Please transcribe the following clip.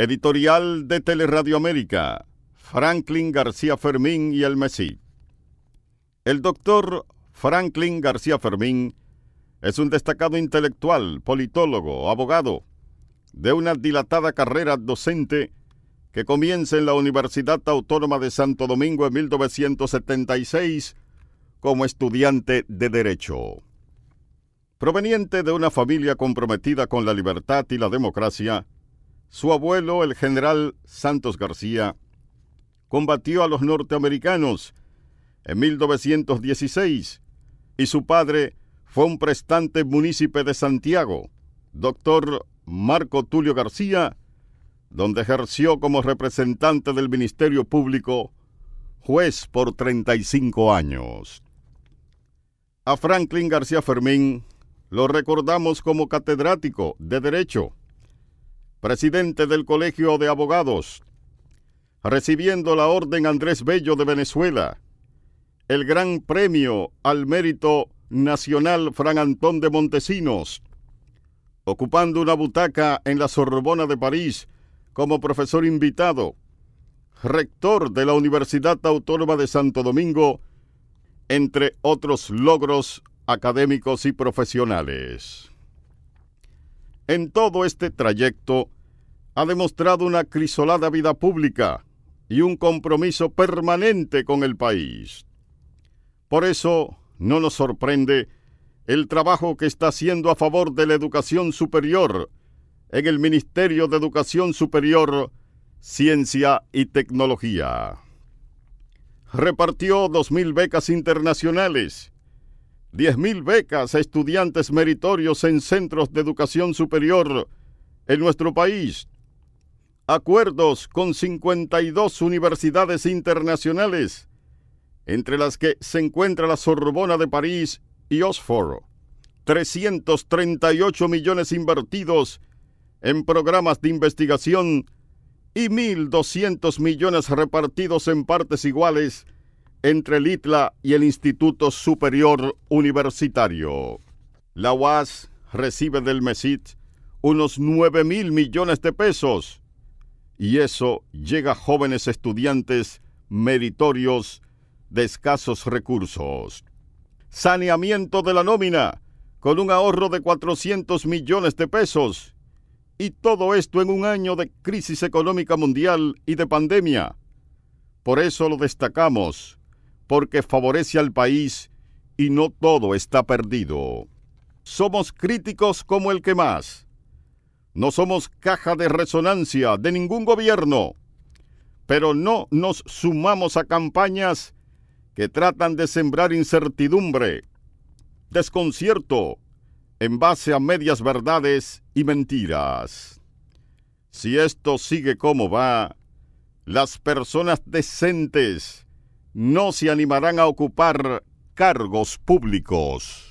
Editorial de Teleradio América, Franklin García Fermín y el Mesí. El doctor Franklin García Fermín es un destacado intelectual, politólogo, abogado, de una dilatada carrera docente que comienza en la Universidad Autónoma de Santo Domingo en 1976 como estudiante de Derecho. Proveniente de una familia comprometida con la libertad y la democracia, su abuelo, el general Santos García, combatió a los norteamericanos en 1916 y su padre fue un prestante munícipe de Santiago, doctor Marco Tulio García, donde ejerció como representante del Ministerio Público, juez por 35 años. A Franklin García Fermín lo recordamos como catedrático de Derecho presidente del Colegio de Abogados, recibiendo la Orden Andrés Bello de Venezuela, el Gran Premio al Mérito Nacional Fran Antón de Montesinos, ocupando una butaca en la Sorbona de París como profesor invitado, rector de la Universidad Autónoma de Santo Domingo, entre otros logros académicos y profesionales. En todo este trayecto ha demostrado una crisolada vida pública y un compromiso permanente con el país. Por eso no nos sorprende el trabajo que está haciendo a favor de la educación superior en el Ministerio de Educación Superior, Ciencia y Tecnología. Repartió 2.000 becas internacionales 10.000 becas a estudiantes meritorios en centros de educación superior en nuestro país. Acuerdos con 52 universidades internacionales, entre las que se encuentra la Sorbona de París y Oxford. 338 millones invertidos en programas de investigación y 1.200 millones repartidos en partes iguales entre el ITLA y el Instituto Superior Universitario. La UAS recibe del MESIT unos 9 mil millones de pesos y eso llega a jóvenes estudiantes meritorios de escasos recursos. Saneamiento de la nómina con un ahorro de 400 millones de pesos y todo esto en un año de crisis económica mundial y de pandemia. Por eso lo destacamos porque favorece al país y no todo está perdido. Somos críticos como el que más. No somos caja de resonancia de ningún gobierno, pero no nos sumamos a campañas que tratan de sembrar incertidumbre, desconcierto, en base a medias verdades y mentiras. Si esto sigue como va, las personas decentes no se animarán a ocupar cargos públicos.